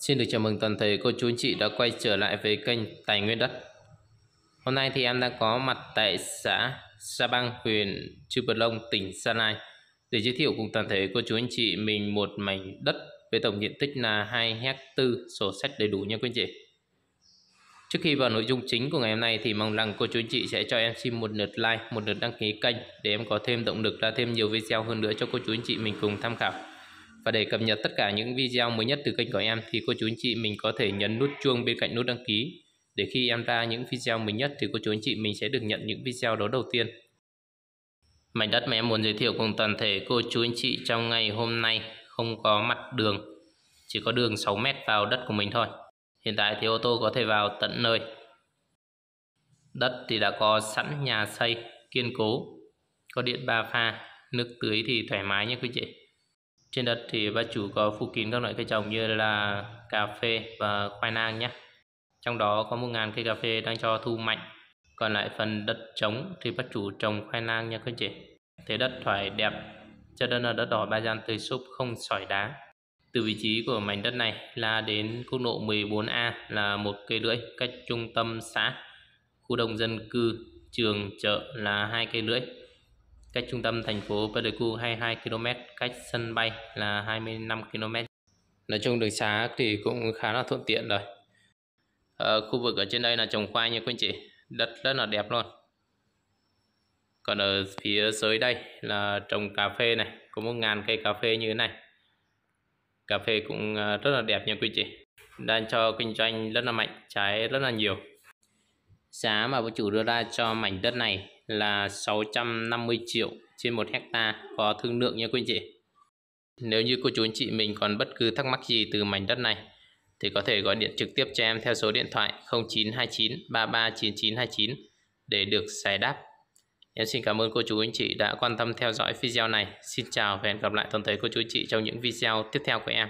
Xin được chào mừng toàn thể cô chú anh chị đã quay trở lại với kênh Tài Nguyên Đất Hôm nay thì em đang có mặt tại xã Sa Bang, huyện Chư Bờ Long, tỉnh Sa Lai Để giới thiệu cùng toàn thể cô chú anh chị mình một mảnh đất với tổng diện tích là 2 hecta sổ sách đầy đủ nha quý anh chị Trước khi vào nội dung chính của ngày hôm nay thì mong rằng cô chú anh chị sẽ cho em xin một lượt like, một lượt đăng ký kênh để em có thêm động lực ra thêm nhiều video hơn nữa cho cô chú anh chị mình cùng tham khảo và để cập nhật tất cả những video mới nhất từ kênh của em thì cô chú anh chị mình có thể nhấn nút chuông bên cạnh nút đăng ký. Để khi em ra những video mới nhất thì cô chú anh chị mình sẽ được nhận những video đó đầu tiên. Mảnh đất mà em muốn giới thiệu cùng toàn thể cô chú anh chị trong ngày hôm nay không có mặt đường, chỉ có đường 6 mét vào đất của mình thôi. Hiện tại thì ô tô có thể vào tận nơi. Đất thì đã có sẵn nhà xây, kiên cố, có điện ba pha, nước tưới thì thoải mái nhé quý chị. Trên đất thì bà chủ có phủ kín các loại cây trồng như là cà phê và khoai lang nhé. Trong đó có 1.000 cây cà phê đang cho thu mạnh. Còn lại phần đất trống thì bà chủ trồng khoai lang nha các chị. Thế đất thoải đẹp, cho nên là đất đỏ ba gian tươi xốp không sỏi đá. Từ vị trí của mảnh đất này là đến quốc lộ 14A là một cây rưỡi cách trung tâm xã, khu đông dân cư, trường, chợ là hai cây rưỡi Cách trung tâm thành phố Pleiku 22 km, cách sân bay là 25 km. Nói chung đường xá thì cũng khá là thuận tiện rồi. Ở ờ, khu vực ở trên đây là trồng khoai nha quý anh chị, đất rất là đẹp luôn. Còn ở phía dưới đây là trồng cà phê này, có 1 ngàn cây cà phê như thế này. Cà phê cũng ờ, rất là đẹp nha quý anh chị. Đang cho kinh doanh rất là mạnh, trái rất là nhiều. Giá mà vũ chủ đưa ra cho mảnh đất này là 650 triệu trên 1 hecta có thương lượng nha quý anh chị. Nếu như cô chú anh chị mình còn bất cứ thắc mắc gì từ mảnh đất này thì có thể gọi điện trực tiếp cho em theo số điện thoại 0929 339929 để được giải đáp. Em xin cảm ơn cô chú anh chị đã quan tâm theo dõi video này. Xin chào và hẹn gặp lại toàn thể cô chú anh chị trong những video tiếp theo của em.